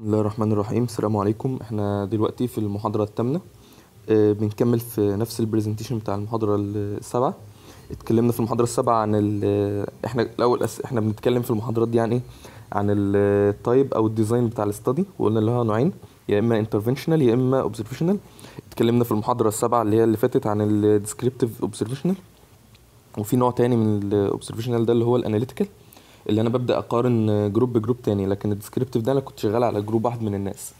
بسم الله الرحمن الرحيم السلام عليكم احنا دلوقتي في المحاضرة الثامنة اه بنكمل في نفس البرزنتيشن بتاع المحاضرة السابعة اتكلمنا في المحاضرة السابعة عن ال آه، احنا الاول أس... احنا بنتكلم في المحاضرات دي يعني عن ايه عن التايب او الديزاين بتاع الاستادي وقلنا هو نوعين يا اما انترفنشنال يا اما اوبزرفيشنال اتكلمنا في المحاضرة السابعة اللي هي اللي فاتت عن الديسكريبتيف اوبزرفيشنال وفي نوع تاني من الاوبزرفيشنال آه، ده اللي هو الاناليتيكال اللي انا ببدا اقارن جروب بجروب تاني لكن الديسكريبتيف ده انا كنت شغال على جروب واحد من الناس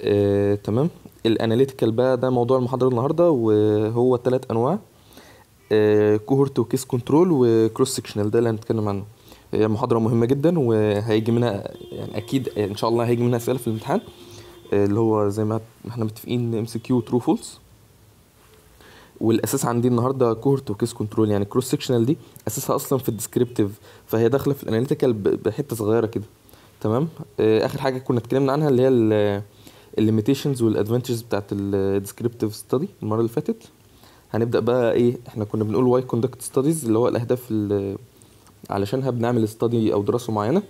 آه، تمام الاناليتيكال بقى ده موضوع المحاضره النهارده وهو ثلاث انواع آه، كوهورت وكيس كنترول وكروس سكشنال ده اللي هنتكلم عنه هي محاضره مهمه جدا وهيجي منها يعني اكيد ان شاء الله هيجي منها اسئله في الامتحان آه، اللي هو زي ما احنا متفقين ام سي كيو ترو فولس والاساس عندي النهارده كورت وكيس كنترول يعني الكروس سيكشنال دي اساسها اصلا في الديسكريبتيف فهي داخله في الاناليتيكال بحته صغيره كده تمام آه، اخر حاجه كنا اتكلمنا عنها اللي هي الليميتيشنز والادفانتجز بتاعت الديسكريبتيف ستادي المره اللي فاتت هنبدا بقى ايه احنا كنا بنقول واي كوندكت ستاديز اللي هو الاهداف اللي علشانها بنعمل ستادي او دراسه معينه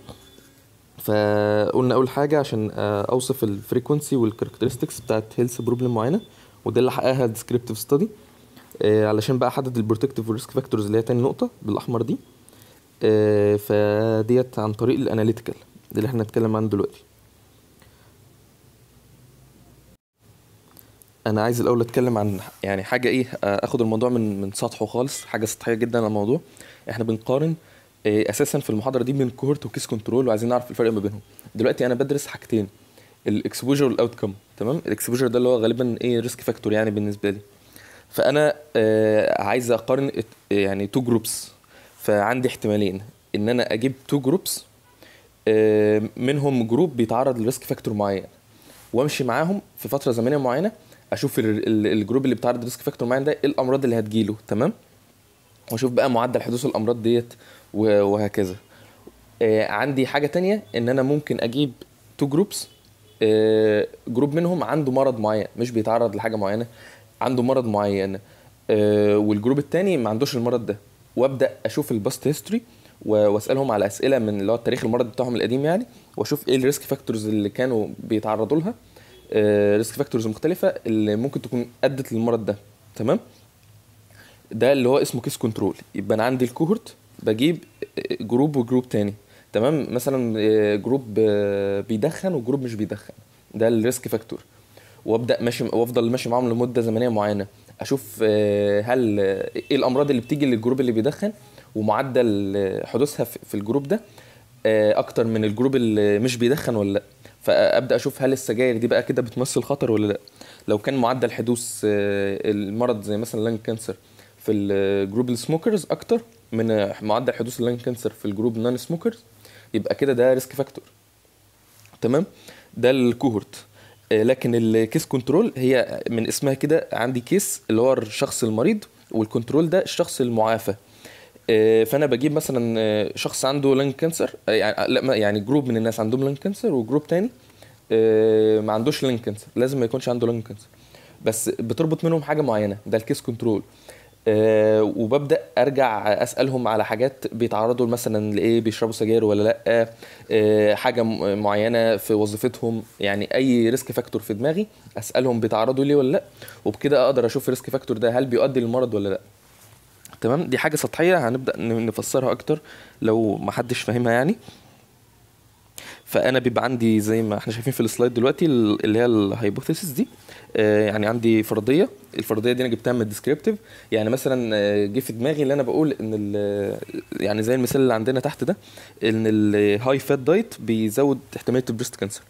فقلنا اول حاجه عشان آه، اوصف الفريكونسي والكاركترستكس بتاعت هيلث بروبلم معينه وده اللي حققها الديسكريبتيف ستادي آه، علشان بقى احدد البروتكتيف ريسك فاكتورز اللي هي تاني نقطه بالاحمر دي آه، فديت عن طريق الاناليتيكال اللي احنا هنتكلم عنه دلوقتي انا عايز الاول اتكلم عن يعني حاجه ايه آه، اخد الموضوع من من سطحه خالص حاجه سطحيه جدا على الموضوع احنا بنقارن اساسا في المحاضره دي بين كورت وكيس كنترول وعايزين نعرف الفرق ما بينهم دلوقتي انا بدرس حاجتين الاكسبوجر والاوتكم تمام الاكسبوجر ده اللي هو غالبا ايه ريسك فاكتور يعني بالنسبه لي فانا آه، عايز اقارن يعني تو جروبس فعندي احتمالين ان انا اجيب تو جروبس آه، منهم جروب بيتعرض لريسك فاكتور معين وامشي معاهم في فتره زمنيه معينه اشوف الجروب اللي بيتعرض لريسك فاكتور معين ده ايه الامراض اللي هتجيله تمام واشوف بقى معدل حدوث الامراض ديت وهكذا آه، عندي حاجه تانية ان انا ممكن اجيب تو جروبس جروب منهم عنده مرض معين مش بيتعرض لحاجه معينه عنده مرض معين آه، والجروب الثاني ما عندوش المرض ده وابدا اشوف الباست هيستوري واسالهم على اسئله من اللي هو تاريخ المرض بتاعهم القديم يعني واشوف ايه الريسك فاكتورز اللي كانوا بيتعرضوا لها ريسك آه، فاكتورز مختلفه اللي ممكن تكون ادت للمرض ده تمام ده اللي هو اسمه كيس كنترول يبقى انا عندي الكوهورت بجيب آه، جروب وجروب تاني تمام مثلا جروب بيدخن وجروب مش بيدخن ده الريسك فاكتور وابدا ماشي وافضل ماشي معاهم لمده زمنيه معينه اشوف آه، هل آه، ايه الامراض اللي بتيجي للجروب اللي بيدخن ومعدل آه، حدوثها في الجروب ده اكتر من الجروب اللي مش بيدخن ولا لا فابدا اشوف هل السجاير دي بقى كده بتمثل خطر ولا لا لو كان معدل حدوث المرض زي مثلا لانج كانسر في الجروب السموكرز اكتر من معدل حدوث اللانج كانسر في الجروب نان سموكرز يبقى كده ده ريسك فاكتور تمام ده الكوهورت آه، لكن الكيس كنترول هي من اسمها كده عندي كيس اللي هو الشخص المريض والكنترول ده الشخص المعافى آه، فانا بجيب مثلا آه، شخص عنده لانج كانسر يعني جروب يعني من الناس عندهم لانج كانسر وجروب تاني ما عندوش لانج كانسر لازم ما يكونش عنده لانج كانسر بس بتربط منهم حاجه معينه ده الكيس كنترول آه، وببدا ارجع اسالهم على حاجات بيتعرضوا مثلا لايه بيشربوا سجاير ولا لا آه، حاجه معينه في وظيفتهم يعني اي ريسك فاكتور في دماغي اسالهم بيتعرضوا ليه ولا لا وبكده اقدر اشوف الريسك فاكتور ده هل بيؤدي للمرض ولا لا تمام دي حاجه سطحيه هنبدا نفسرها اكتر لو ما حدش فاهمها يعني فانا بيبقى عندي زي ما احنا شايفين في السلايد دلوقتي اللي هي الهايبوثيسيس دي آه، يعني عندي فرضيه الفرضيه دي انا جبتها من الديسكريبتيف يعني مثلا آه، جه في دماغي اللي انا بقول ان يعني زي المثال اللي عندنا تحت ده ان الهاي فات دايت بيزود احتماليه البريست كانسر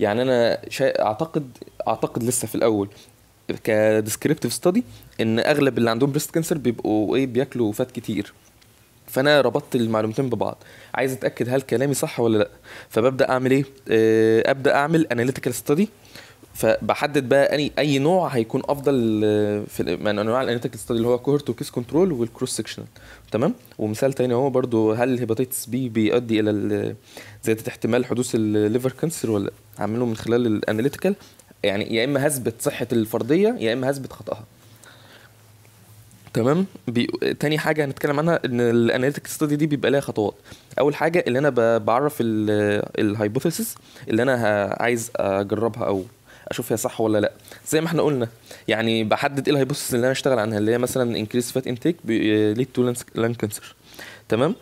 يعني انا اعتقد اعتقد لسه في الاول كديسكريبتيف ستادي ان اغلب اللي عندهم بريست كانسر بيبقوا ايه بياكلوا فات كتير فانا ربطت المعلومتين ببعض عايز اتاكد هل كلامي صح ولا لا فببدا اعمل ايه آه، ابدا اعمل اناليتيكال ستدي فبحدد بقى اي اي نوع هيكون افضل آه، في من انواع الاناليتيكال ستدي اللي هو كوهرت وكيس كنترول والكروس سكشنال تمام ومثال تاني هو برضو هل الهيباتيتس بي بيؤدي الى زياده احتمال حدوث الليفر كانسر ولا اعمله من خلال الاناليتيكال يعني يا اما هثبت صحه الفرضيه يا اما هثبت خطاها تمام بي... تاني حاجه هنتكلم عنها ان الاناليتيك ستادي دي بيبقى لها خطوات اول حاجه اللي انا ب... بعرف الهايبوثيسيس اللي انا ه... عايز اجربها او اشوف هي صح ولا لا زي ما احنا قلنا يعني بحدد ايه الهايبوثيسيس اللي انا اشتغل عنها اللي هي مثلا انكريس فات انتيك ليد تو لان كانسر تمام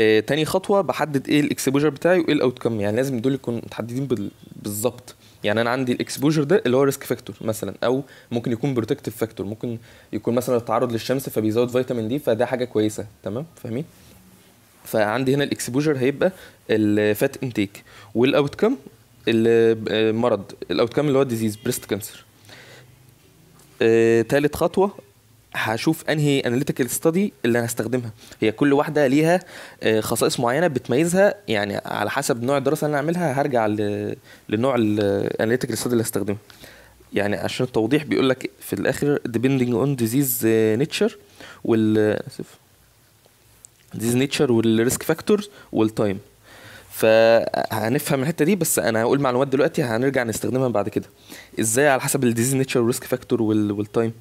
آه تاني خطوه بحدد ايه الاكسبوجر بتاعي وايه الاوت كم يعني لازم دول يكونوا متحددين بالظبط يعني انا عندي الاكسبوجر ده اللي هو ريسك فاكتور مثلا او ممكن يكون بروتكتيف فاكتور ممكن يكون مثلا التعرض للشمس فبيزود فيتامين دي فده حاجه كويسه تمام فاهمين فعندي هنا الاكسبوجر هيبقى الفات انتيك والاوت كام المرض الاوت كام اللي هو ديزيز بريست كانسر ثالث خطوه هشوف انهي اناليتيكال ستادي اللي انا هستخدمها هي كل واحده ليها آه، خصائص معينه بتميزها يعني على حسب نوع الدراسه اللي انا هعملها هرجع لنوع الاناليتيكال ستادي اللي هستخدمه يعني عشان التوضيح بيقول لك في الاخر depending on disease آه، nature وال اسف disease nature والريسك فاكتورز والتايم فهنفهم الحته دي بس انا هقول معلومات دلوقتي هنرجع نستخدمها بعد كده ازاي على حسب الديزيز نيتشر والريسك فاكتور والتايم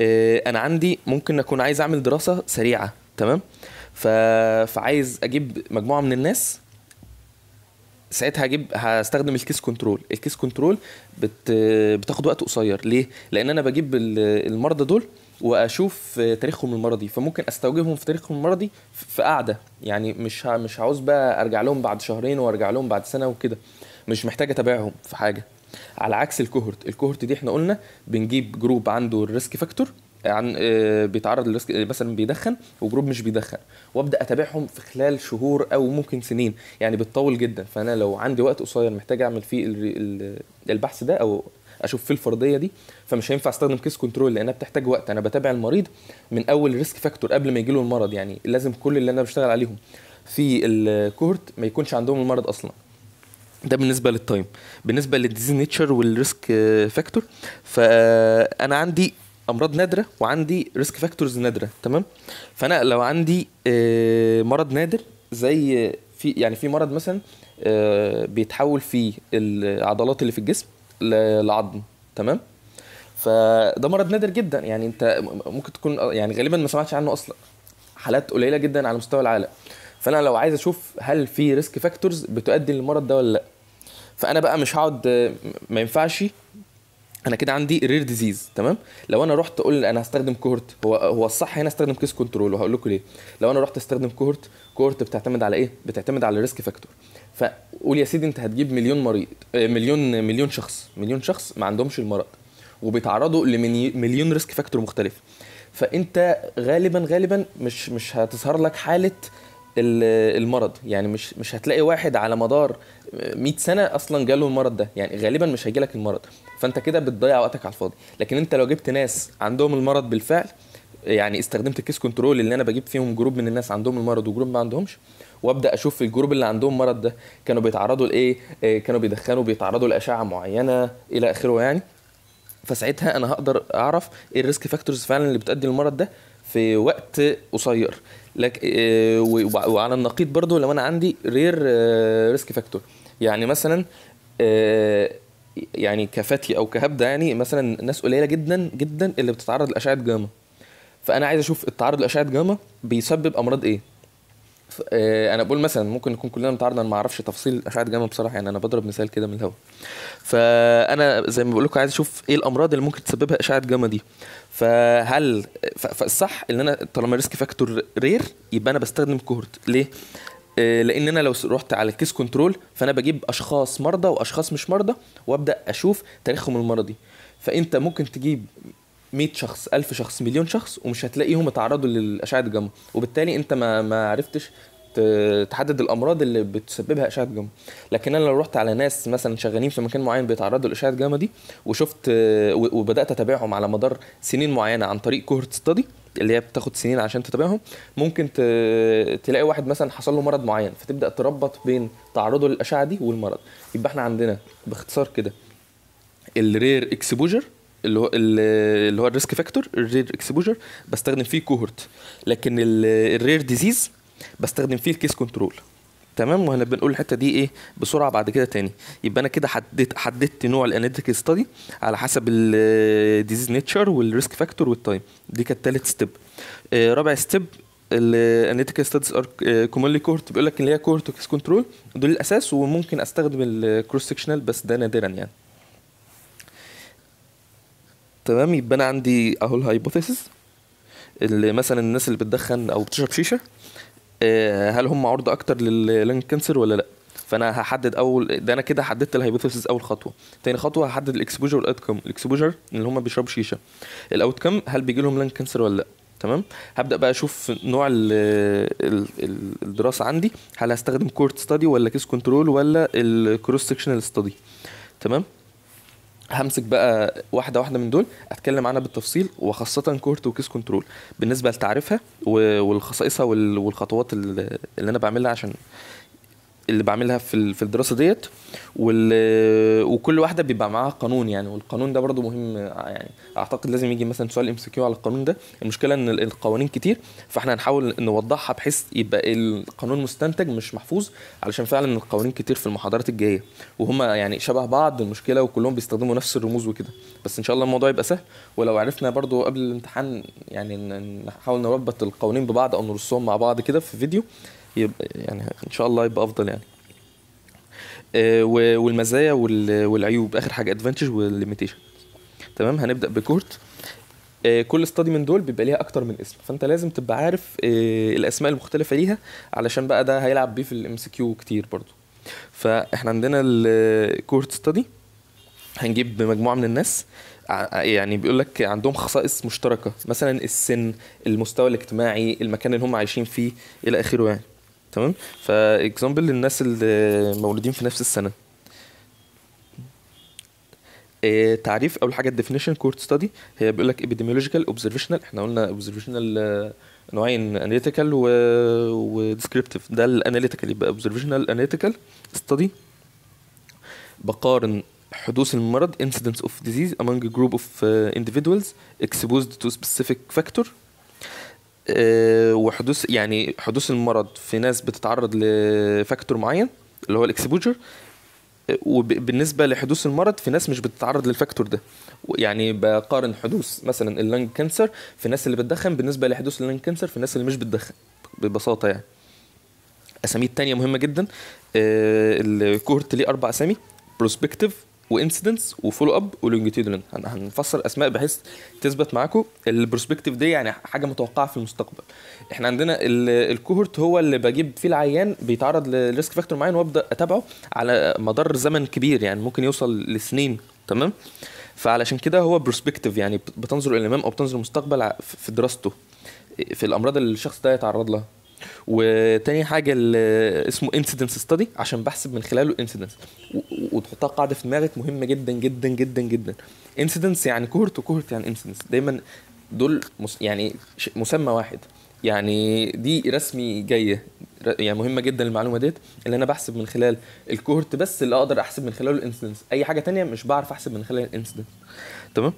آه، انا عندي ممكن اكون عايز اعمل دراسه سريعه تمام ف... فعايز اجيب مجموعه من الناس ساعتها هجيب هستخدم الكيس كنترول الكيس كنترول بت... بتاخد وقت قصير ليه لان انا بجيب المرضى دول واشوف تاريخهم المرضي فممكن استوجبهم في تاريخهم المرضي في قاعده يعني مش ه... مش عاوز بقى ارجع لهم بعد شهرين وارجع لهم بعد سنه وكده مش محتاج اتابعهم في حاجه على عكس الكوهورت الكوهورت دي احنا قلنا بنجيب جروب عنده الريسك فاكتور عن آه، بيتعرض للريسك آه، مثلا بيدخن وجروب مش بيدخن وابدا اتابعهم في خلال شهور او ممكن سنين يعني بتطول جدا فانا لو عندي وقت قصير محتاج اعمل فيه البحث ده او اشوف فيه الفرضيه دي فمش هينفع استخدم كيس كنترول لانها بتحتاج وقت انا بتابع المريض من اول ريسك فاكتور قبل ما يجيله المرض يعني لازم كل اللي انا بشتغل عليهم في الكورت ما يكونش عندهم المرض اصلا ده بالنسبه للتايم بالنسبه للديزي نيتشر والريسك فاكتور فانا عندي امراض نادره وعندي ريسك فاكتورز نادره تمام فانا لو عندي آه، مرض نادر زي في يعني في مرض مثلا آه، بيتحول في العضلات اللي في الجسم لعظم تمام فده مرض نادر جدا يعني انت ممكن تكون آه، يعني غالبا ما سمعتش عنه اصلا حالات قليله جدا على مستوى العالم فانا لو عايز اشوف هل في ريسك فاكتورز بتؤدي للمرض ده ولا لا فانا بقى مش هقعد ما ينفعش انا كده عندي رير ديزيز تمام لو انا رحت اقول انا هستخدم كورت هو هو الصح هنا استخدم كيس كنترول وهقول لكم ليه لو انا رحت استخدم كورت كورت بتعتمد على ايه بتعتمد على الريسك فاكتور فقول يا سيدي انت هتجيب مليون مريض آه، مليون مليون شخص مليون شخص ما عندهمش المرض وبيتعرضوا لمليون ريسك فاكتور مختلف فانت غالبا غالبا مش مش هتظهر لك حاله المرض يعني مش مش هتلاقي واحد على مدار 100 سنه اصلا جاله المرض ده يعني غالبا مش هيجيلك المرض فانت كده بتضيع وقتك على الفاضي لكن انت لو جبت ناس عندهم المرض بالفعل يعني استخدمت الكيس كنترول اللي انا بجيب فيهم جروب من الناس عندهم المرض وجروب ما عندهمش وابدا اشوف الجروب اللي عندهم مرض ده كانوا بيتعرضوا لايه آه، كانوا بيدخنوا بيتعرضوا لاشعه معينه الى اخره يعني فساعتها انا هقدر اعرف ايه الريسك فاكتورز فعلا اللي بتؤدي للمرض ده في وقت قصير لك آه، وعلى النقيض برضو لو انا عندي رير ريسك فاكتور يعني مثلا آه، يعني كفتي او كهبده يعني مثلا ناس قليله جدا جدا اللي بتتعرض لاشعه جاما فانا عايز اشوف التعرض لاشعه جاما بيسبب امراض ايه آه، انا بقول مثلا ممكن نكون كلنا متعارض ما اعرفش تفاصيل اشعه الجاما بصراحه يعني انا بضرب مثال كده من الهوا فانا زي ما بقول لكم عايز اشوف ايه الامراض اللي ممكن تسببها اشعه جامد دي فهل فالصح ان انا طالما ريسك فاكتور رير يبقى انا بستخدم كورت ليه آه، لان انا لو رحت على الكيس كنترول فانا بجيب اشخاص مرضى واشخاص مش مرضى وابدا اشوف تاريخهم المرضي فانت ممكن تجيب 100 شخص 1000 شخص مليون شخص ومش هتلاقيهم اتعرضوا للاشعه الجاما وبالتالي انت ما ما عرفتش تحدد الامراض اللي بتسببها اشعه جاما لكن انا لو رحت على ناس مثلا شغالين في مكان معين بيتعرضوا لاشعه جاما دي وشفت وبدات اتابعهم على مدار سنين معينه عن طريق كوهرت ستادي اللي هي بتاخد سنين عشان تتابعهم ممكن تلاقي واحد مثلا حصل له مرض معين فتبدا تربط بين تعرضه للاشعه دي والمرض يبقى احنا عندنا باختصار كده الرير اكسبوجر اللي هو اللي هو الريسك فاكتور الرير اكسبوجر بستخدم فيه كوهورت لكن الرير ديزيز بستخدم فيه الكيس كنترول تمام وهنا بنقول الحته دي ايه بسرعه بعد كده تاني يبقى انا كده حددت حددت نوع الاناليتيك ستادي على حسب الديزيز نيتشر والريسك فاكتور والتايم دي كانت تالت ستيب آه، رابع ستيب الاناليتيكال ستاديز ار كومونلي كورت بيقول لك ان هي كورت كنترول دول الاساس وممكن استخدم الكروس سكشنال بس ده نادرا يعني تمام يبقى انا عندي اهو الهايبوثيسز اللي مثلا الناس اللي بتدخن او بتشرب شيشه آه، هل هم عرضه اكتر للنج كانسر ولا لا فانا هحدد اول ده انا كده حددت الهايبوثيسيس اول خطوه تاني خطوه هحدد الاكسبوجر والاوتكم الاكسبوجر اللي هم بيشربوا شيشه الاوتكم هل بيجي لهم لانج كانسر ولا لا تمام هبدا بقى اشوف نوع الـ الـ الدراسه عندي هل هستخدم كورت ستادي ولا كيس كنترول ولا الكروس سكشنال ستادي تمام همسك بقى واحده واحده من دول اتكلم عنها بالتفصيل وخاصه كورت وكيس كنترول بالنسبه لتعريفها والخصائصها والخطوات اللي انا بعملها عشان اللي بعملها في في الدراسه ديت وكل واحده بيبقى معاها قانون يعني والقانون ده برضو مهم يعني اعتقد لازم يجي مثلا سؤال ام على القانون ده المشكله ان القوانين كتير فاحنا هنحاول نوضحها بحيث يبقى القانون مستنتج مش محفوظ علشان فعلا القوانين كتير في المحاضرات الجايه وهم يعني شبه بعض المشكله وكلهم بيستخدموا نفس الرموز وكده بس ان شاء الله الموضوع يبقى سهل ولو عرفنا برضو قبل الامتحان يعني نحاول نربط القوانين ببعض او نرصهم مع بعض كده في فيديو يبقى يعني ان شاء الله يبقى افضل يعني آه، والمزايا والعيوب اخر حاجه ادفانتج والليميتيشن تمام هنبدا بكورت آه، كل استادي من دول بيبقى ليها اكتر من اسم فانت لازم تبقى عارف آه، الاسماء المختلفه ليها علشان بقى ده هيلعب بيه في الام سي كيو كتير برضو فاحنا عندنا الكورت ستادي هنجيب مجموعه من الناس يعني بيقول لك عندهم خصائص مشتركه مثلا السن المستوى الاجتماعي المكان اللي هم عايشين فيه الى اخره يعني تمام فاكزامبل للناس اللي مولودين في نفس السنه آه، تعريف اول حاجه الديفينيشن كورت ستادي هي بيقول لك ابيديميولوجيكال اوبزرفيشنال احنا قلنا اوبزرفيشنال آه، نوعين اناليتيكال و وديسكريبتيف ده الاناليتيكال يبقى اوبزرفيشنال اناليتيكال ستادي بقارن حدوث المرض incidence of disease among a group of uh, individuals exposed to specific factor آه، وحدوث يعني حدوث المرض في ناس بتتعرض لفاكتور معين اللي هو الاكسبوجر آه، وبالنسبه لحدوث المرض في ناس مش بتتعرض للفاكتور ده يعني بقارن حدوث مثلا اللنج كانسر في الناس اللي بتدخن بالنسبه لحدوث اللنج كانسر في الناس اللي مش بتدخن ببساطه يعني اسامي التانية مهمه جدا آه، الكورت ليه اربع اسامي بروسبكتيف وانسيدنس وفولو اب ولونجيتيودنال هنفسر اسماء بحيث تثبت معاكم البروسبكتيف دي يعني حاجه متوقعه في المستقبل احنا عندنا الكوهورت هو اللي بجيب فيه العيان بيتعرض لريسك فاكتور معين وابدا اتابعه على مدار زمن كبير يعني ممكن يوصل لسنين تمام فعلشان كده هو بروسبكتيف يعني بتنظر الى الامام او بتنظر المستقبل في دراسته في الامراض اللي الشخص ده يتعرض لها وتاني حاجه اللي اسمه انسيدنس ستادي عشان بحسب من خلاله الانسيدنس وتحطها قاعده في دماغك مهمه جدا جدا جدا جدا انسيدنس يعني كهرت وكهرت يعني انسيدنس دايما دول يعني مسمى واحد يعني دي رسمي جايه يعني مهمه جدا المعلومه ديت اللي انا بحسب من خلال الكهرت بس اللي اقدر احسب من خلاله الانسيدنس اي حاجه تانية مش بعرف احسب من خلال الانسيدنس تمام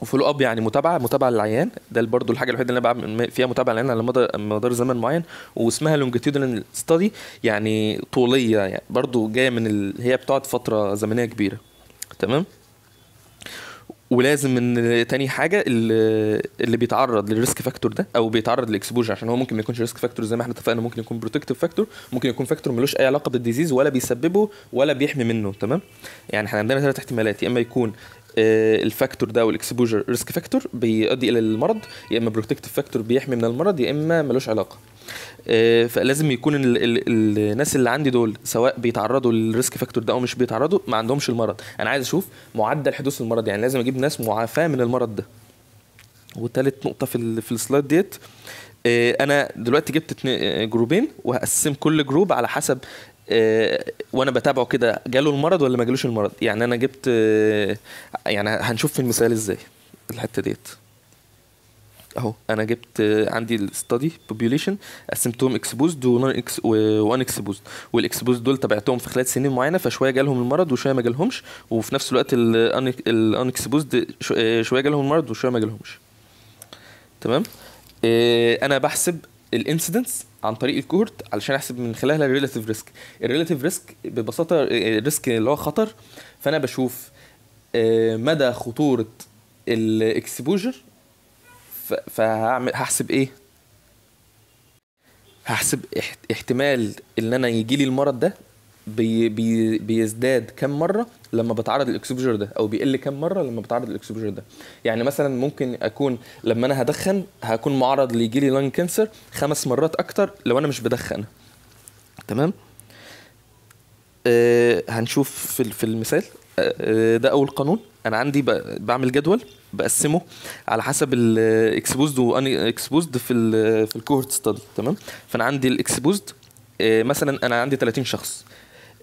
وفولو اب يعني متابعه متابعه للعيان ده برضه الحاجه الوحيده اللي انا بعمل فيها متابعه للعيان على مدار مدار زمن معين واسمها لونجيتيودنال ستادي يعني طوليه يعني برضه جايه من ال... هي بتقعد فتره زمنيه كبيره تمام ولازم ان تاني حاجه اللي, اللي بيتعرض للريسك فاكتور ده او بيتعرض لاكسبوجر عشان هو ممكن ما يكونش ريسك فاكتور زي ما احنا اتفقنا ممكن يكون بروتكتيف فاكتور ممكن يكون فاكتور ملوش اي علاقه بالديزيز ولا بيسببه ولا بيحمي منه تمام يعني احنا عندنا ثلاث احتمالات يا اما يكون آه، الفاكتور ده والاكسبوجر ريسك فاكتور بيؤدي الى المرض يا اما بروتكتيف فاكتور بيحمي من المرض يا اما ملوش علاقه آه، فلازم يكون الـ الـ الناس اللي عندي دول سواء بيتعرضوا للريسك فاكتور ده او مش بيتعرضوا ما عندهمش المرض انا عايز اشوف معدل حدوث المرض يعني لازم اجيب ناس معافاه من المرض ده وثالث نقطه في في السلايد ديت آه، انا دلوقتي جبت آه، جروبين وهقسم كل جروب على حسب وانا بتابعه كده جاله المرض ولا ما جالوش المرض يعني انا جبت يعني هنشوف في المثال ازاي الحته ديت اهو انا جبت عندي الستادي بوبيوليشن قسمتهم اكسبوزد وان اكسبوزد والاكسبوزد دول تبعتهم في خلال سنين معينه فشويه جالهم المرض وشويه ما جالهمش وفي نفس الوقت الان اكسبوزد شويه جالهم المرض وشويه ما جالهمش تمام آه، انا بحسب الانسيدنس عن طريق الكورت علشان احسب من خلالها الريلاتيف ريسك الريلاتيف ريسك ببساطه الريسك آه، اللي هو خطر فانا بشوف آه، مدى خطوره الاكسبوجر فهعمل هحسب ايه هحسب احتمال ان انا يجي لي المرض ده بي بي بيزداد كم مره لما بتعرض للاكسبوجر ده او بيقل كم مره لما بتعرض للاكسبوجر ده يعني مثلا ممكن اكون لما انا هدخن هكون معرض ليجي لي لان كانسر خمس مرات اكتر لو انا مش بدخن تمام آه هنشوف في, في المثال آه،, آه ده اول قانون انا عندي بعمل جدول بقسمه على حسب الاكسبوزد وان اكسبوزد في الـ في الكوهورت ستادي تمام فانا عندي الاكسبوزد آه، مثلا انا عندي 30 شخص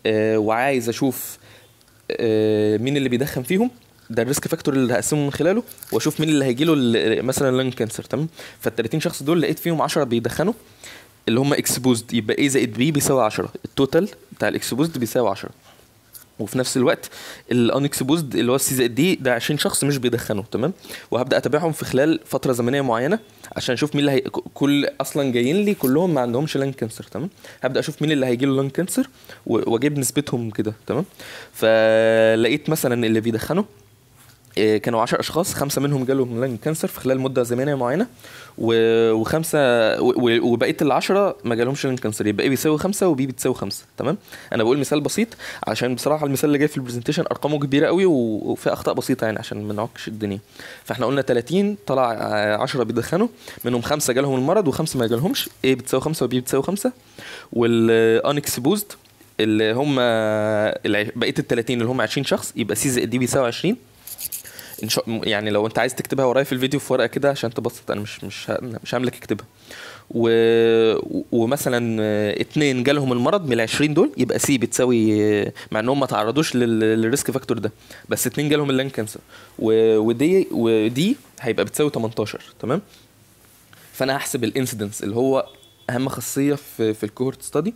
آه، وعايز اشوف آه، مين اللي بيدخن فيهم ده الريسك فاكتور اللي هقسمه من خلاله واشوف مين اللي هيجي له مثلا لنج كانسر تمام فال 30 شخص دول لقيت فيهم 10 بيدخنوا اللي هم اكسبوزد يبقى اي زائد بي بيساوي 10 التوتال بتاع الاكسبوزد بيساوي 10 وفي نفس الوقت الانكسبوزد اللي هو السي زائد دي ده 20 شخص مش بيدخنوا تمام وهبدا اتابعهم في خلال فتره زمنيه معينه عشان اشوف مين اللي هي... كل اصلا جايين لي كلهم ما عندهمش لان كانسر تمام هبدا اشوف مين اللي هيجي له لان كانسر واجيب نسبتهم كده تمام فلقيت مثلا اللي بيدخنوا آه، كانوا 10 اشخاص خمسه منهم جالهم لانج كانسر في خلال مده زمنيه معينه وخمسه وبقيه العشره ما جالهمش لانج كانسر يبقى ايه بيساوي خمسه وبي بتساوي خمسه تمام انا بقول مثال بسيط عشان بصراحه المثال اللي جاي في البرزنتيشن ارقامه كبيره قوي وفي اخطاء بسيطه يعني عشان ما نعكش الدنيا فاحنا قلنا 30 طلع 10 آه، بيدخنوا منهم خمسه جالهم المرض وخمسه ما جالهمش ايه بتساوي خمسه وبي بتساوي خمسه والانكسبوزد اللي هم بقيه ال 30 اللي هم 20 شخص يبقى سي زائد دي بيساوي 20 ان شاء يعني لو انت عايز تكتبها ورايا في الفيديو في ورقه كده عشان تبسط انا مش مش مش هاملك اكتبها و... ومثلا اتنين جالهم المرض من ال 20 دول يبقى سي بتساوي مع انهم ما تعرضوش لل... للريسك فاكتور ده بس اتنين جالهم اللان كانسر و... ودي ودي هيبقى بتساوي 18 تمام فانا هحسب الانسيدنس اللي هو اهم خاصيه في في الكوهورت ستادي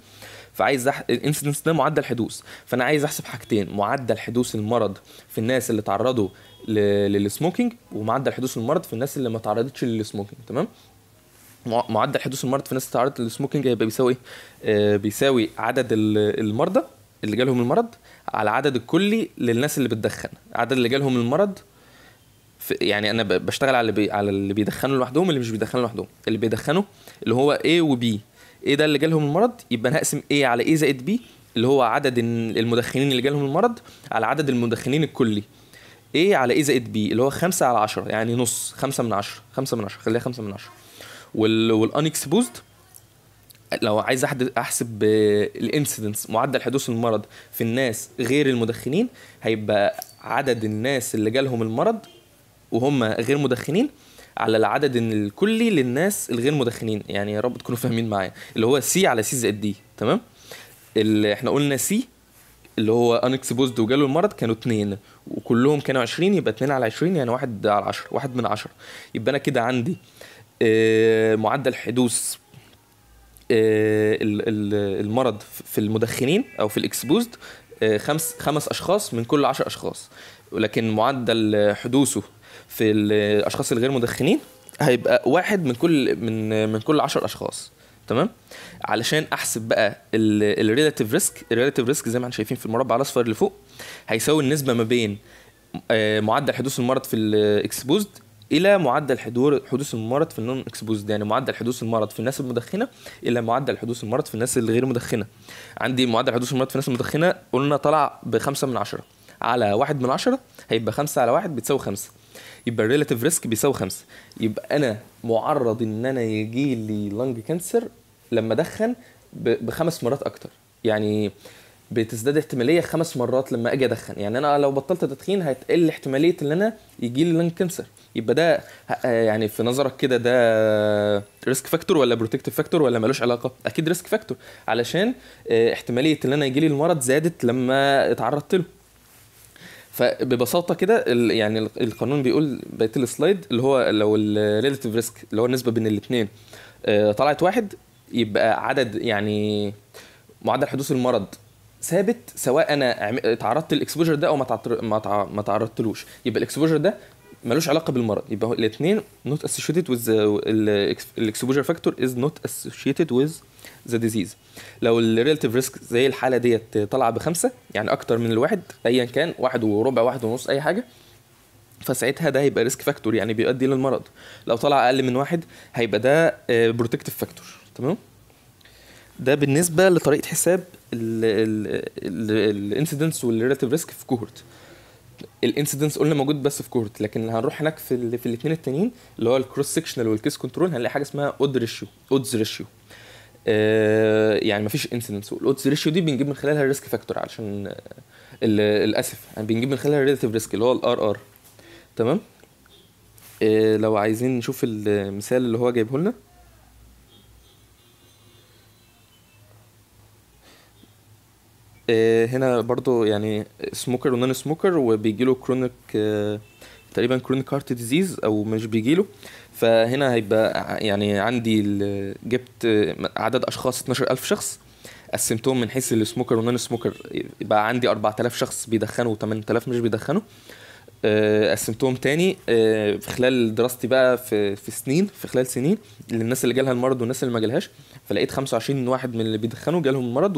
فعايز أح... الانسيدنس ده معدل حدوث فانا عايز احسب حاجتين معدل حدوث المرض في الناس اللي تعرضوا ل... للسموكينج ومعدل حدوث المرض في الناس اللي ما تعرضتش للسموكينج تمام معدل حدوث المرض في الناس اللي تعرضت للسموكينج هيبقى بيساوي ايه؟ آه بيساوي عدد المرضى اللي جالهم المرض على العدد الكلي للناس اللي بتدخن عدد اللي جالهم المرض يعني انا بشتغل على اللي بي على اللي بيدخنوا لوحدهم اللي مش بيدخنوا لوحدهم اللي بيدخنوا اللي هو A و B ايه ده اللي جالهم المرض يبقى انا هقسم ايه على ايه زائد بي اللي هو عدد المدخنين اللي جالهم المرض على عدد المدخنين الكلي ايه على ايه زائد بي اللي هو 5 على 10 يعني نص 5 من 10 5 من 10 خليها 5 من 10 وال والانكسبوزد لو عايز احسب الانسيدنس معدل حدوث المرض في الناس غير المدخنين هيبقى عدد الناس اللي جالهم المرض وهم غير مدخنين على العدد الكلي للناس الغير مدخنين يعني يا رب تكونوا فاهمين معايا اللي هو سي على سي زائد دي تمام اللي احنا قلنا سي اللي هو انكسبوزد وجاله المرض كانوا اتنين وكلهم كانوا 20 يبقى 2 على 20 يعني 1 على 10 1 من 10 يبقى انا كده عندي آه، معدل حدوث آه، المرض في المدخنين او في الاكسبوزد آه، خمس خمس اشخاص من كل 10 اشخاص ولكن معدل حدوثه في الاشخاص الغير مدخنين هيبقى واحد من كل من من كل 10 اشخاص تمام علشان احسب بقى الريلاتيف ريسك الريلاتيف ريسك زي ما احنا شايفين في المربع الاصفر اللي فوق هيساوي النسبه ما بين آه، معدل حدوث المرض في الاكسبوزد الى معدل حضور حدوث المرض في النون اكسبوزد يعني معدل حدوث المرض في الناس المدخنه الى معدل حدوث المرض في الناس الغير مدخنه عندي معدل حدوث المرض في الناس المدخنه قلنا طلع بخمسة من عشرة على واحد من عشرة هيبقى خمسة على واحد بتساوي خمسة يبقى الريلاتيف ريسك بيساوي خمسة يبقى انا معرض ان انا يجي لي لنج كانسر لما ادخن بخمس مرات اكتر يعني بتزداد احتماليه خمس مرات لما اجي ادخن يعني انا لو بطلت تدخين هتقل احتماليه ان انا يجي لي لنج كانسر يبقى ده آه، يعني في نظرك كده ده ريسك فاكتور ولا بروتكتيف فاكتور ولا ملوش علاقه اكيد ريسك فاكتور علشان آه، احتماليه ان انا يجي لي المرض زادت لما اتعرضت له فببساطه كده يعني القانون بيقول بقيه السلايد اللي هو لو الريلاتيف ريسك اللي هو النسبه بين الاثنين آه، طلعت واحد يبقى عدد يعني معدل حدوث المرض ثابت سواء انا اتعرضت للاكسبوجر ده او ما تعرضتلوش يبقى الاكسبوجر ده ملوش علاقه بالمرض يبقى الاثنين نوت اسوشيتد ويز الاكسبوجر فاكتور از نوت اسوشيتد ويز ذا ديزيز لو الريلتيف ريسك زي الحاله ديت طالعه بخمسه يعني اكتر من الواحد ايا كان واحد وربع واحد ونص اي حاجه فساعتها ده هيبقى ريسك فاكتور يعني بيؤدي للمرض لو طلع اقل من واحد هيبقى ده بروتكتيف آه، فاكتور تمام ده بالنسبه لطريقه حساب الانسيدنس والريلاتيف ريسك في كوهورت الانسيدنس قلنا موجود بس في كوهورت لكن هنروح هناك في في الاثنين التانيين اللي هو الكروس سكشنال والكيس كنترول هنلاقي حاجه اسمها اود ريشيو اودز ريشيو آه، يعني مفيش انسيدنس والودز ريشيو دي بنجيب من خلالها الريسك فاكتور علشان للاسف يعني بنجيب من خلالها الريلاتيف ريسك اللي هو الار ار تمام آه، لو عايزين نشوف المثال اللي هو جايبه لنا آه، هنا برضو يعني سموكر ونون سموكر وبيجي له كرونيك تقريبا كرونيك هارت ديزيز او مش بيجيله فهنا هيبقى يعني عندي جبت عدد اشخاص 12000 شخص قسمتهم من حيث السموكر والنون سموكر يبقى عندي 4000 شخص بيدخنوا و8000 مش بيدخنوا آه، قسمتهم تاني آه، في خلال دراستي بقى في في سنين في خلال سنين للناس اللي جالها المرض والناس اللي ما جالهاش فلقيت 25 واحد من اللي بيدخنوا جالهم المرض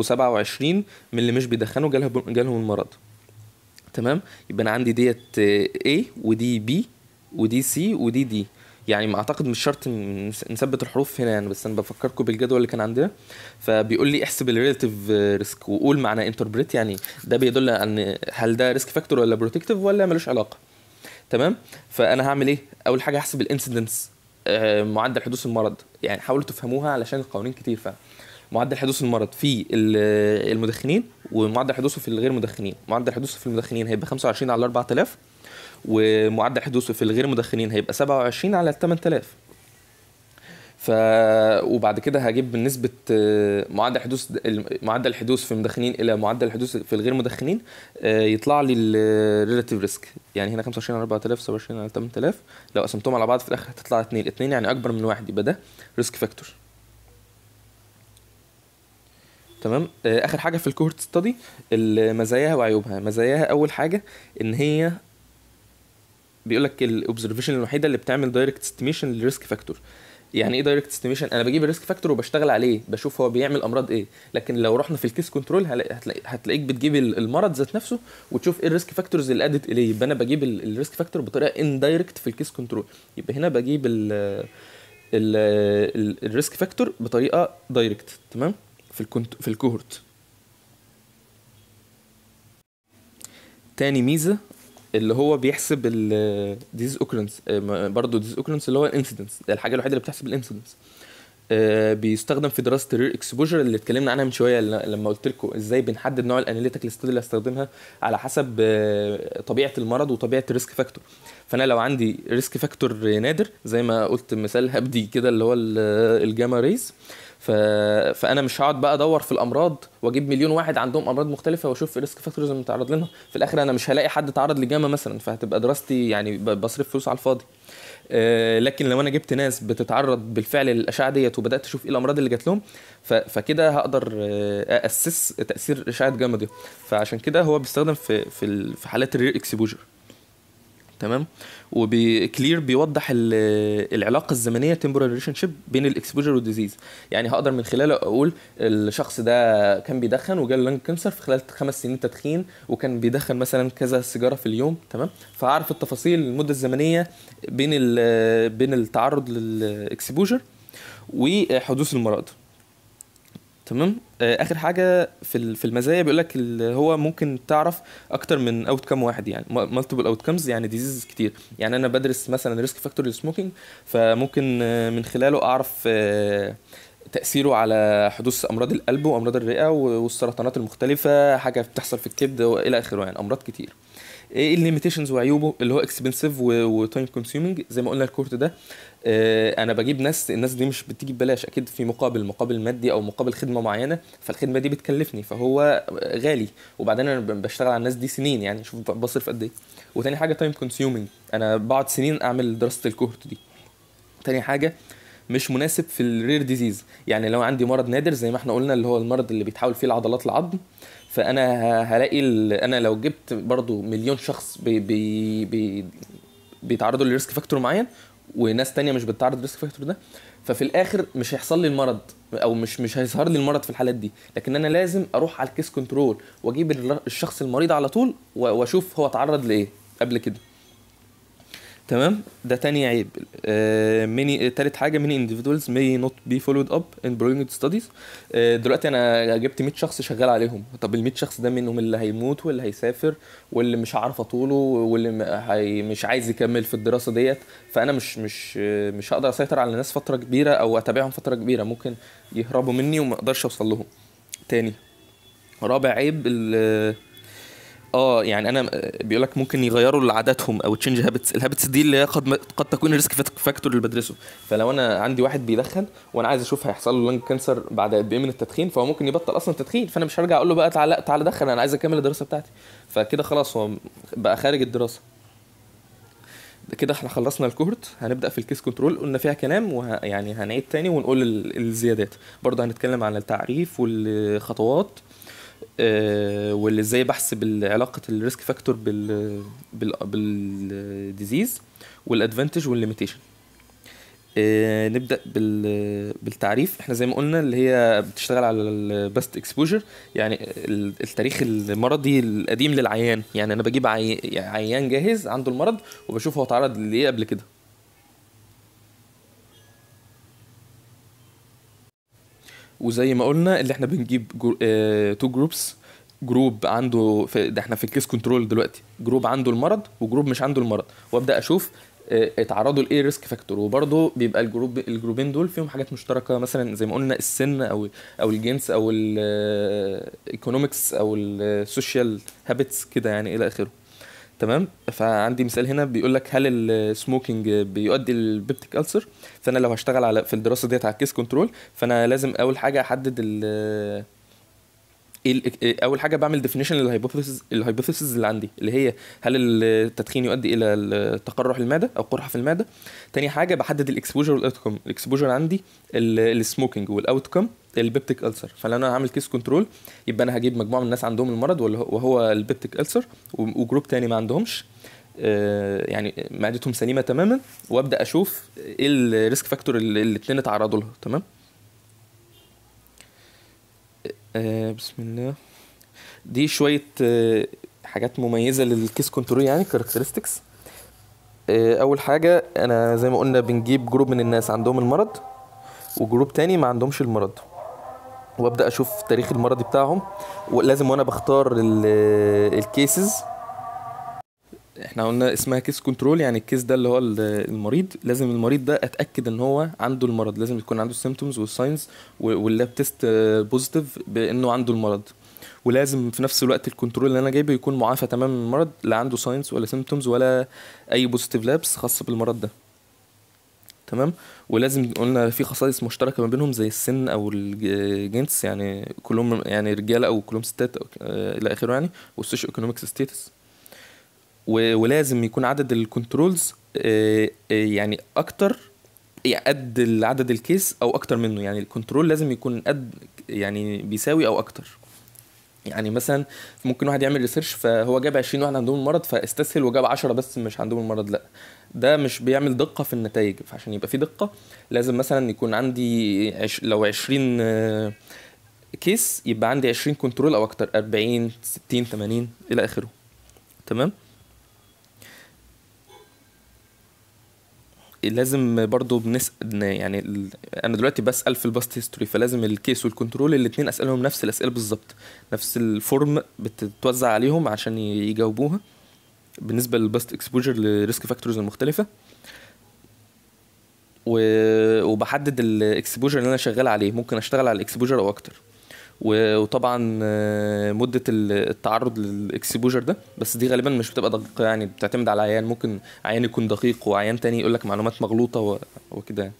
و27 من اللي مش بيدخنوا جالهم المرض تمام يبقى انا عندي ديت A ودي B ودي C ودي D يعني اعتقد مش شرط نثبت الحروف هنا يعني بس انا بفكركم بالجدول اللي كان عندنا فبيقول لي احسب الريلاتيف ريسك وقول معنى انتربريت يعني ده بيدل ان هل ده ريسك فاكتور ولا بروتكتيف ولا ملوش علاقه تمام فانا هعمل ايه اول حاجه هحسب الانسيدنس آه، معدل حدوث المرض يعني حاولوا تفهموها علشان القوانين كتير فعلا معدل حدوث المرض في المدخنين ومعدل حدوثه في الغير مدخنين معدل حدوثه في المدخنين هيبقى 25 على 4000 ومعدل حدوثه في الغير مدخنين هيبقى 27 على 8000 ف وبعد كده هجيب بالنسبه آه، معدل حدوث معدل الحدوث في المدخنين الى معدل الحدوث في الغير مدخنين آه، يطلع لي الريلاتيف ريسك يعني هنا 25 على 4000 27 على 8000 لو قسمتهم على بعض في الاخر هتطلع 2 2 يعني اكبر من واحد يبقى ده ريسك فاكتور تمام آه، اخر حاجه في الكورت ستادي مزاياها وعيوبها مزاياها اول حاجه ان هي بيقول لك الاوبزرفيشن الوحيده اللي بتعمل دايركت استيميشن للريسك فاكتور يعني ايه دايركت استيميشن انا بجيب الريسك فاكتور وبشتغل عليه بشوف هو بيعمل امراض ايه لكن لو رحنا في الكيس كنترول هتلاقيك بتجيب المرض ذات نفسه وتشوف ايه الريسك فاكتورز اللي ادت اليه يبقى انا بجيب الريسك فاكتور بطريقه اندايركت في الكيس كنترول يبقى هنا بجيب الريسك فاكتور بطريقه دايركت تمام في الكنت في الكوهورت تاني ميزه اللي هو بيحسب ديز اوكرنس برضه ديز اوكرنس اللي هو الانسيدنس ده الحاجه الوحيده اللي بتحسب الانسيدنس آه، بيستخدم في دراسه الرير اكسبوجر اللي اتكلمنا عنها من شويه لما قلت لكم ازاي بنحدد نوع الاناليتيكال ستادي اللي هستخدمها على حسب آه، طبيعه المرض وطبيعه الريسك فاكتور فانا لو عندي ريسك فاكتور نادر زي ما قلت مثال هبدي كده اللي هو الجاما ريز فانا مش هقعد بقى ادور في الامراض واجيب مليون واحد عندهم امراض مختلفه واشوف الريسك فاكتورز اللي متعرض لنا في الاخر انا مش هلاقي حد تعرض لجامه مثلا فهتبقى دراستي يعني بصرف فلوس على الفاضي آه، لكن لو انا جبت ناس بتتعرض بالفعل للاشعه ديت وبدات اشوف ايه الامراض اللي جات لهم فكده هقدر آه، اسس تاثير اشعه جاما دي فعشان كده هو بيستخدم في في حالات الرير اكسبوجر تمام وبكلير بيوضح العلاقه الزمنيه تمبورال ريليشن شيب بين الاكسبوجر والديزيز يعني هقدر من خلاله اقول الشخص ده كان بيدخن وجاله لانج كانسر في خلال خمس سنين تدخين وكان بيدخن مثلا كذا سيجاره في اليوم تمام فاعرف التفاصيل المده الزمنيه بين بين التعرض للاكسبوجر وحدوث المرض تمام آه، اخر حاجه في في المزايا بيقول لك هو ممكن تعرف اكتر من اوت كام واحد يعني مالتيبل اوت كامز يعني ديزيز كتير يعني انا بدرس مثلا ريسك فاكتور للسموكينج فممكن آه، من خلاله اعرف آه، تاثيره على حدوث امراض القلب وامراض الرئه والسرطانات المختلفه حاجه بتحصل في الكبد والى اخره يعني امراض كتير ايه الليميتيشنز وعيوبه اللي هو اكسبنسيف وتايم كونسيومنج زي ما قلنا الكورت ده آه، انا بجيب ناس الناس دي مش بتيجي ببلاش اكيد في مقابل مقابل مادي او مقابل خدمه معينه فالخدمه دي بتكلفني فهو غالي وبعدين انا بشتغل على الناس دي سنين يعني شوف بصرف قد ايه وتاني حاجه تايم كونسيومينج انا بقعد سنين اعمل دراسه الكهرت دي تاني حاجه مش مناسب في الرير ديزيز يعني لو عندي مرض نادر زي ما احنا قلنا اللي هو المرض اللي بيتحول فيه العضلات العظم فانا هلاقي انا لو جبت برضو مليون شخص بي بي بي بيتعرضوا لريسك فاكتور معين وناس تانية مش بتعرض ريسك فاكتور ده ففي الاخر مش هيحصل لي المرض او مش مش هيظهر لي المرض في الحالات دي لكن انا لازم اروح على الكيس كنترول واجيب الشخص المريض على طول واشوف هو اتعرض لايه قبل كده تمام ده تاني عيب ميني آه، تالت حاجه ميني انديفيدولز مي نوت بي فولود اب ان بروجكت ستاديز دلوقتي انا جبت 100 شخص شغال عليهم طب ال 100 شخص ده منهم اللي هيموت واللي هيسافر واللي مش عارف اطوله واللي هي مش عايز يكمل في الدراسه ديت فانا مش مش آه، مش هقدر اسيطر على الناس فتره كبيره او اتابعهم فتره كبيره ممكن يهربوا مني وما اقدرش اوصل لهم تاني رابع عيب اه يعني انا آه، بيقول لك ممكن يغيروا عاداتهم او تشينج هابتس الهابتس دي اللي هي قد قد تكون ريسك فاكتور اللي بدرسه فلو انا عندي واحد بيدخن وانا عايز اشوف هيحصل له لنج كانسر بعد قد ايه من التدخين فهو ممكن يبطل اصلا التدخين فانا مش هرجع اقول له بقى تعالى تعالى دخن انا عايز اكمل الدراسه بتاعتي فكده خلاص هو بقى خارج الدراسه كده احنا خلصنا الكورت هنبدا في الكيس كنترول قلنا فيها كلام وه... يعني هنعيد تاني ونقول الزيادات برضه هنتكلم عن التعريف والخطوات آه، واللي ازاي بحسب علاقه الريسك فاكتور بال بال بالديزيز والادفانتج والليميتيشن نبدا بال بالتعريف احنا زي ما قلنا اللي هي بتشتغل على البست اكسبوجر يعني التاريخ المرضي القديم للعيان يعني انا بجيب عي... عيان جاهز عنده المرض وبشوف هو اتعرض لايه قبل كده وزي ما قلنا اللي احنا بنجيب تو جروبس آه، جروب عنده في... ده احنا في الكيس كنترول دلوقتي جروب عنده المرض وجروب مش عنده المرض وابدا اشوف آه، اتعرضوا لايه ريسك فاكتور وبرده بيبقى الجروب الجروبين دول فيهم حاجات مشتركه مثلا زي ما قلنا السن او او الجنس او الايكونومكس آه، او السوشيال هابتس كده يعني الى اخره تمام فعندي مثال هنا بيقول لك هل السموكينج بيؤدي للبيبتيك ألسر فانا لو هشتغل على في الدراسه ديت على الكيس كنترول فانا لازم اول حاجه احدد ال اول حاجه بعمل ديفينيشن للهايبوثيسز الهايبوثيسز اللي عندي اللي هي هل التدخين يؤدي الى تقرح المعده او قرحه في المعده تاني حاجه بحدد الاكسبوجر والاوتكم الاكسبوجر عندي السموكينج والاوتكم البيبتيك السر فلو انا هعمل كيس كنترول يبقى انا هجيب مجموعه من الناس عندهم المرض وهو البيبتيك السر وجروب تاني ما عندهمش آه، يعني معدتهم سليمه تماما وابدا اشوف ايه الريسك فاكتور اللي الاثنين اتعرضوا لها تمام آه، بسم الله دي شويه آه، حاجات مميزه للكيس كنترول يعني كاركترستكس اول حاجه انا زي ما قلنا بنجيب جروب من الناس عندهم المرض وجروب تاني ما عندهمش المرض وابدا اشوف تاريخ المرضي بتاعهم ولازم وانا بختار الكيسز احنا قلنا اسمها كيس كنترول يعني الكيس ده اللي هو المريض لازم المريض ده اتاكد ان هو عنده المرض لازم يكون عنده السيمتومز والساينز واللاب تيست بوزيتيف بانه عنده المرض ولازم في نفس الوقت الكنترول اللي انا جايبه يكون معافى تماما من المرض لا عنده ساينز ولا سيمتومز ولا اي بوزيتيف لابس خاصه بالمرض ده تمام ولازم قلنا في خصائص مشتركه ما بينهم زي السن او الجنس يعني كلهم يعني رجاله او كلهم ستات أو الى اخره يعني والسوشيو ايكونوميك ستيتس ولازم يكون عدد الكنترولز آه، آه، يعني اكتر يعني قد عدد الكيس او اكتر منه يعني الكنترول لازم يكون قد يعني بيساوي او اكتر يعني مثلا ممكن واحد يعمل ريسيرش فهو جاب 20 واحد عندهم المرض فاستسهل وجاب 10 بس مش عندهم المرض لا ده مش بيعمل دقه في النتائج فعشان يبقى في دقه لازم مثلا يكون عندي عش لو 20 آه، كيس يبقى عندي 20 كنترول او اكتر 40 60 80 الى اخره تمام لازم برضو بنسأل يعني انا دلوقتي بسال في الباست هيستوري فلازم الكيس والكنترول الاثنين اسالهم نفس الاسئله بالظبط نفس الفورم بتتوزع عليهم عشان يجاوبوها بالنسبه للباست اكسبوجر لريسك فاكتورز المختلفه وبحدد الاكسبوجر اللي انا شغال عليه ممكن اشتغل على الاكسبوجر او اكتر وطبعا آه، مده التعرض للاكسبوجر ده بس دي غالبا مش بتبقى دقيقه يعني بتعتمد على عيان ممكن عيان يكون دقيق وعيان تاني يقول لك معلومات مغلوطه وكده يعني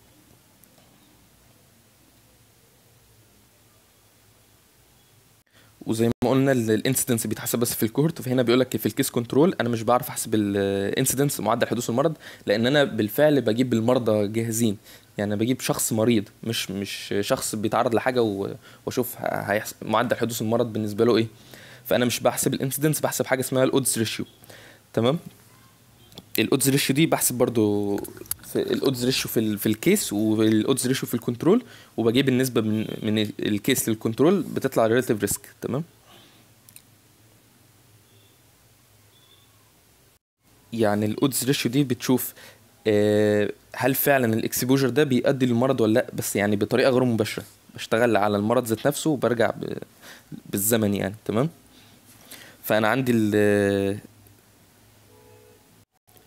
وزي ما قلنا الانسيدنس بيتحسب بس في الكورت فهنا بيقول لك في الكيس كنترول انا مش بعرف احسب الانسيدنس معدل حدوث المرض لان انا بالفعل بجيب المرضى جاهزين يعني انا بجيب شخص مريض مش مش شخص بيتعرض لحاجه واشوف معدل حدوث المرض بالنسبه له ايه فانا مش بحسب الانسيدنس بحسب حاجه اسمها الاودز ريشيو تمام الأودز ريشيو دي بحسب برضو في الأودز ريشيو في, في الكيس والأودز ريشيو في الكنترول وبجيب النسبة من, من الكيس للكنترول بتطلع الريلاتيف ريسك تمام يعني الأودز ريشيو دي بتشوف آه، هل فعلا الاكسبوجر ده بيؤدي للمرض ولا لا بس يعني بطريقه غير مباشره بشتغل على المرض ذات نفسه وبرجع بالزمن يعني تمام فانا عندي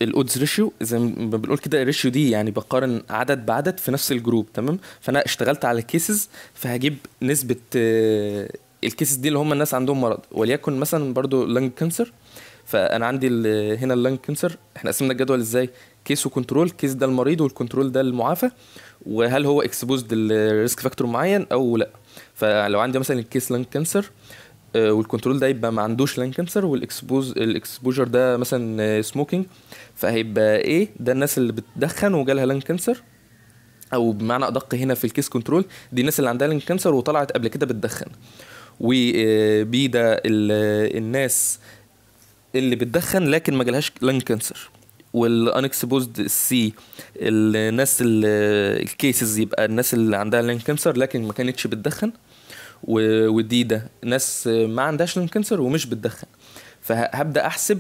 الاودز ريشيو زي ما بنقول كده الريشيو دي يعني بقارن عدد بعدد في نفس الجروب تمام فانا اشتغلت على كيسز فهجيب نسبه آه، الكيسز دي اللي هم الناس عندهم مرض وليكن مثلا برضو لانج كانسر فانا عندي هنا اللانج كانسر احنا قسمنا الجدول ازاي كيس وكنترول كيس ده المريض والكنترول ده المعافى وهل هو اكسبوزد لريسك فاكتور معين او لا فلو عندي مثلا الكيس لانج كانسر آه، والكنترول ده يبقى ما عندوش لان كانسر والاكسبوز الاكسبوجر ده مثلا سموكينج آه، فهيبقى ايه ده الناس اللي بتدخن وجالها لان كانسر او بمعنى ادق هنا في الكيس كنترول دي الناس اللي عندها لان كانسر وطلعت قبل كده بتدخن وبي آه، ده الناس اللي بتدخن لكن ما جالهاش لان كانسر والانكسبوزد سي الناس الكيسز يبقى الناس اللي عندها لان كانسر لكن ما كانتش بتدخن وديدا ناس ما عندهاش لون كانسر ومش بتدخن فهبدا احسب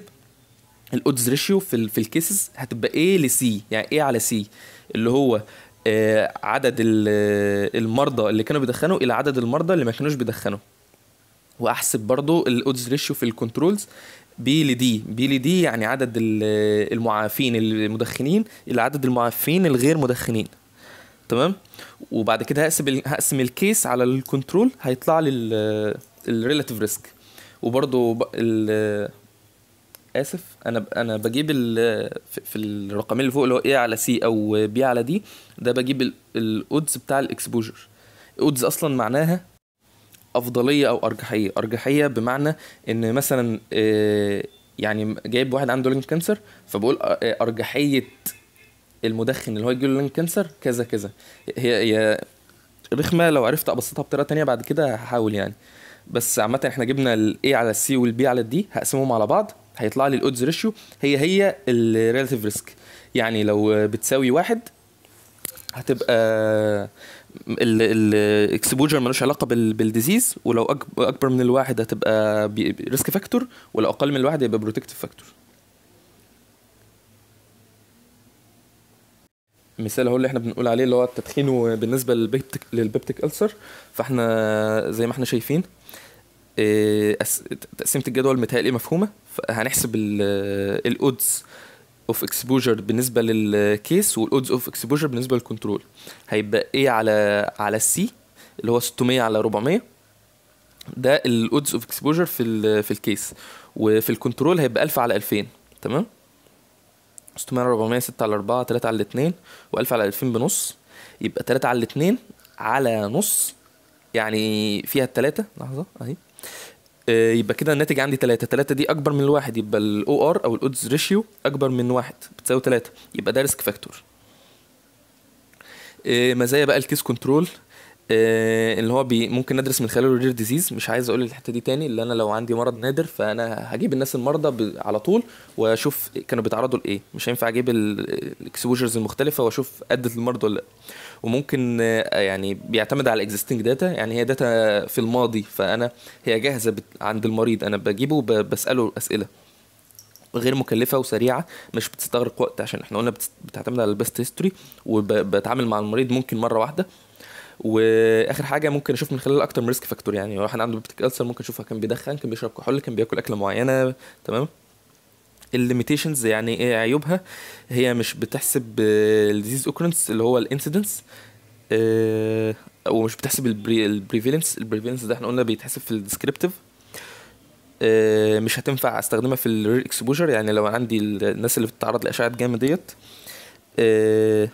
الاودز ريشيو في في الكيسز هتبقى ايه لسي يعني ايه على سي اللي هو آه، عدد المرضى اللي كانوا بيدخنوا الى عدد المرضى اللي ما كانوش بيدخنوا واحسب برضو الاودز ريشيو في الكنترولز بي لدي بي لدي يعني عدد المعافين المدخنين الى عدد المعافين الغير مدخنين تمام وبعد كده هقسم هقسم الكيس على الكنترول هيطلع لي الريلاتيف ريسك وبرده اسف انا انا بجيب في الرقمين اللي فوق اللي هو ايه على سي او بي على دي ده بجيب الاودز بتاع الاكسبوجر اودز اصلا معناها افضليه او ارجحيه ارجحيه بمعنى ان مثلا آه، يعني جايب واحد عنده لين كانسر فبقول آه، آه، ارجحيه المدخن اللي هو يجيله لنج كانسر كذا كذا هي هي رخمه لو عرفت ابسطها بطريقه تانية بعد كده هحاول يعني بس عامه احنا جبنا الاي على السي والبي على الدي هقسمهم على بعض هيطلع لي الاودز ريشيو هي هي الريلاتيف ريسك يعني لو بتساوي واحد هتبقى الاكسبوجر ملوش علاقه بالديزيز ولو اكبر من الواحد هتبقى ريسك فاكتور ولو اقل من الواحد هيبقى بروتكتيف فاكتور مثال هو اللي احنا بنقول عليه اللي هو التدخين وبالنسبه للبيبتك للبيبتك ألسر فاحنا زي ما احنا شايفين آه، تقسيمه الجدول متهيألي مفهومه هنحسب الاودز اوف اكسبوجر بالنسبه للكيس والاودز اوف اكسبوجر بالنسبه للكنترول هيبقى ايه على على السي اللي هو 600 على 400 ده الاودز اوف اكسبوجر في في الكيس وفي الكنترول هيبقى 1000 على 2000 تمام 600 400 6 على 4 3 على 2 و1000 على 2000 بنص يبقى 3 على 2 على نص يعني فيها الثلاثة لحظة اهي آه، يبقى كده الناتج عندي 3 3 دي اكبر من الواحد يبقى الاو ار او الاودز ريشيو اكبر من واحد بتساوي 3 يبقى ده ريسك فاكتور آه، مزايا بقى الكيس كنترول آه، اللي هو بي ممكن ندرس من خلاله رير ديزيز مش عايز اقول الحته دي تاني اللي انا لو عندي مرض نادر فانا هجيب الناس المرضى على طول واشوف كانوا بيتعرضوا لايه مش هينفع اجيب الاكسبوجرز المختلفه واشوف ادت المرضى ولا لا وممكن آه، يعني بيعتمد على الاكزيستنج داتا يعني هي داتا في الماضي فانا هي جاهزه عند المريض انا بجيبه بساله اسئله غير مكلفه وسريعه مش بتستغرق وقت عشان احنا قلنا بتعتمد على البيست هيستوري وبتعامل مع المريض ممكن مره واحده واخر حاجه ممكن اشوف من خلالها اكتر من ريسك فاكتور يعني واحد عنده بيبتيك السر ممكن اشوفها كان بيدخن كان بيشرب كحول كان بياكل اكله معينه تمام الليميتيشنز يعني ايه عيوبها هي مش بتحسب الديزيز اوكرنس اللي هو الانسيدنس آه، ومش بتحسب البريفيلنس البريفيلنس ده احنا قلنا بيتحسب في الديسكريبتيف آه، مش هتنفع استخدمها في الرير يعني لو عندي الناس اللي بتتعرض لاشعه جامد ديت آه،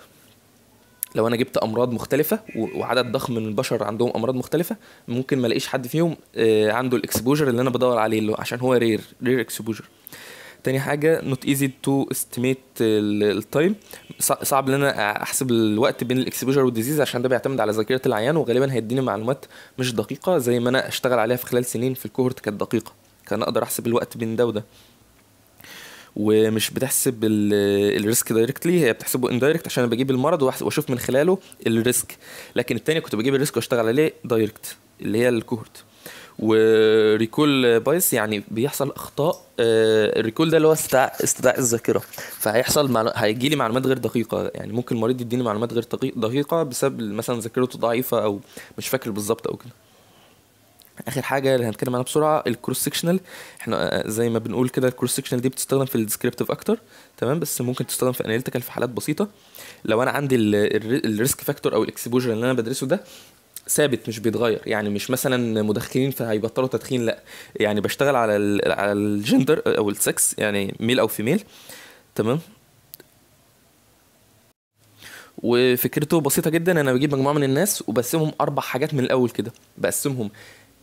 لو انا جبت امراض مختلفه وعدد ضخم من البشر عندهم امراض مختلفه ممكن ما الاقيش حد فيهم آه، عنده الاكسبوجر اللي انا بدور عليه له عشان هو رير رير اكسبوجر تاني حاجة نوت ايزي تو استيميت التايم صعب ان انا احسب الوقت بين الاكسبوجر والديزيز عشان ده بيعتمد على ذاكرة العيان وغالبا هيديني معلومات مش دقيقة زي ما انا اشتغل عليها في خلال سنين في الكوهورت كانت دقيقة كان اقدر احسب الوقت بين ده وده ومش بتحسب الريسك دايركتلي هي بتحسبه اندايركت عشان انا بجيب المرض واشوف من خلاله الريسك لكن التاني كنت بجيب الريسك واشتغل عليه دايركت اللي هي الكوهورت وريكول بايس يعني بيحصل اخطاء الريكول آه، ده اللي هو استدعاء استدعاء الذاكره فهيحصل معلو... هيجي لي معلومات غير دقيقه يعني ممكن المريض يديني معلومات غير دقيقه بسبب مثلا ذاكرته ضعيفه او مش فاكر بالظبط او كده اخر حاجه اللي هنتكلم عنها بسرعه الكروس سكشنال احنا آه، زي ما بنقول كده الكروس سكشنال دي بتستخدم في الديسكريبتيف اكتر تمام بس ممكن تستخدم في اناليتيكال في حالات بسيطه لو انا عندي الريسك فاكتور او الاكسبوجر اللي انا بدرسه ده ثابت مش بيتغير يعني مش مثلا مدخنين فهيبطلوا تدخين لا يعني بشتغل على الـ على الجندر آه، او السكس يعني ميل او فيميل تمام وفكرته بسيطه جدا انا بجيب مجموعه من الناس وبقسمهم اربع حاجات من الاول كده بقسمهم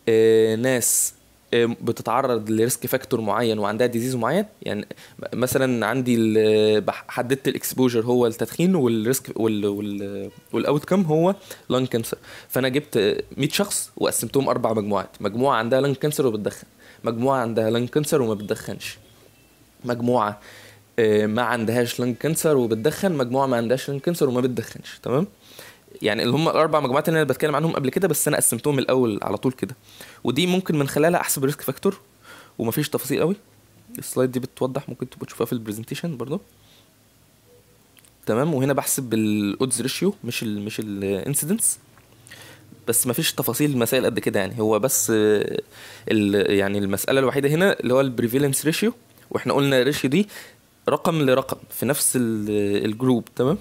آه، ناس آه، بتتعرض لريسك فاكتور معين وعندها ديزيز معين يعني مثلا عندي آه، حددت الاكسبوجر هو التدخين والريسك والاوت كم هو لانج كانسر فانا جبت 100 شخص وقسمتهم اربع مجموعات مجموعه عندها لانج كانسر وبتدخن مجموعه عندها لانج كانسر وما بتدخنش مجموعه ما عندهاش لانج كانسر وبتدخن مجموعه ما عندهاش لانج كانسر وما بتدخنش تمام يعني اللي هم الاربع مجموعات اللي انا بتكلم عنهم قبل كده بس انا قسمتهم الاول على طول كده ودي ممكن من خلالها احسب الريسك فاكتور ومفيش تفاصيل قوي السلايد دي بتوضح ممكن تبقوا تشوفها في البرزنتيشن برضو تمام وهنا بحسب الاودز ريشيو مش الـ مش الانسيدنس بس مفيش تفاصيل مسائل قد كده يعني هو بس آه، يعني المساله الوحيده هنا اللي هو البريفيلنس ريشيو واحنا قلنا الريشيو دي رقم لرقم في نفس الجروب آه، تمام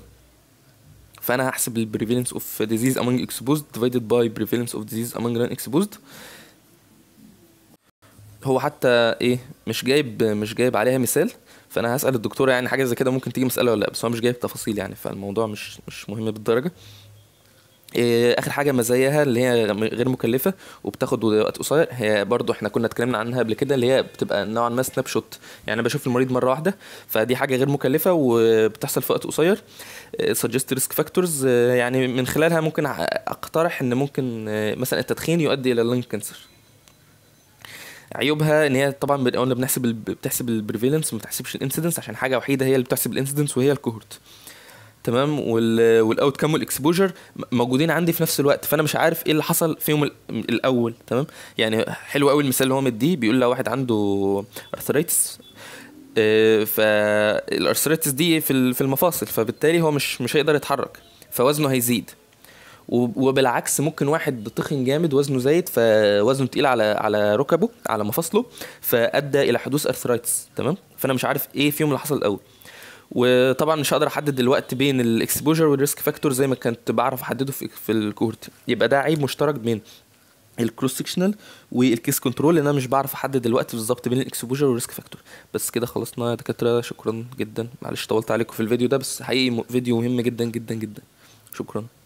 فانا هحسب البريفالنس اوف ديزيز among exposed divided by prevalence of disease among non اكسبوزد هو حتى ايه مش جايب مش جايب عليها مثال فانا هسال الدكتوره يعني حاجه زي كده ممكن تيجي مساله ولا لا بس هو مش جايب تفاصيل يعني فالموضوع مش مش مهم بالدرجه آه، اخر حاجه مزاياها اللي هي غير مكلفه وبتاخد وقت قصير هي برضو احنا كنا اتكلمنا عنها قبل كده اللي هي بتبقى نوعا ما سناب شوت يعني انا بشوف المريض مره واحده فدي حاجه غير مكلفه وبتحصل في وقت قصير سجست ريسك فاكتورز يعني من خلالها ممكن اقترح ان ممكن آه، مثلا التدخين يؤدي الى اللنج كانسر عيوبها ان هي طبعا قلنا بنحسب بتحسب البريفيلنس ما بتحسبش الانسيدنس عشان حاجه وحيده هي اللي بتحسب الانسيدنس وهي الكوهورت تمام والاوت كام والاكسبوجر موجودين عندي في نفس الوقت فانا مش عارف ايه اللي حصل فيهم الاول تمام يعني حلو قوي المثال اللي هو مديه بيقول لو واحد عنده ارثرايتس آه، فالارثرايتس دي في المفاصل فبالتالي هو مش مش هيقدر يتحرك فوزنه هيزيد وبالعكس ممكن واحد تخن جامد وزنه زايد فوزنه تقيل على على ركبه على مفاصله فادى الى حدوث ارثرايتس تمام فانا مش عارف ايه فيهم اللي حصل الاول وطبعا مش هقدر احدد الوقت بين الاكسبوجر والريسك فاكتور زي ما كنت بعرف احدده في, في الكورت يبقى ده عيب مشترك بين الكروس سيكشنال والكيس كنترول لان انا مش بعرف احدد الوقت بالظبط بين الاكسبوجر والريسك فاكتور بس كده خلصنا يا دكاتره شكرا جدا معلش طولت عليكم في الفيديو ده بس حقيقي فيديو مهم جدا جدا جدا شكرا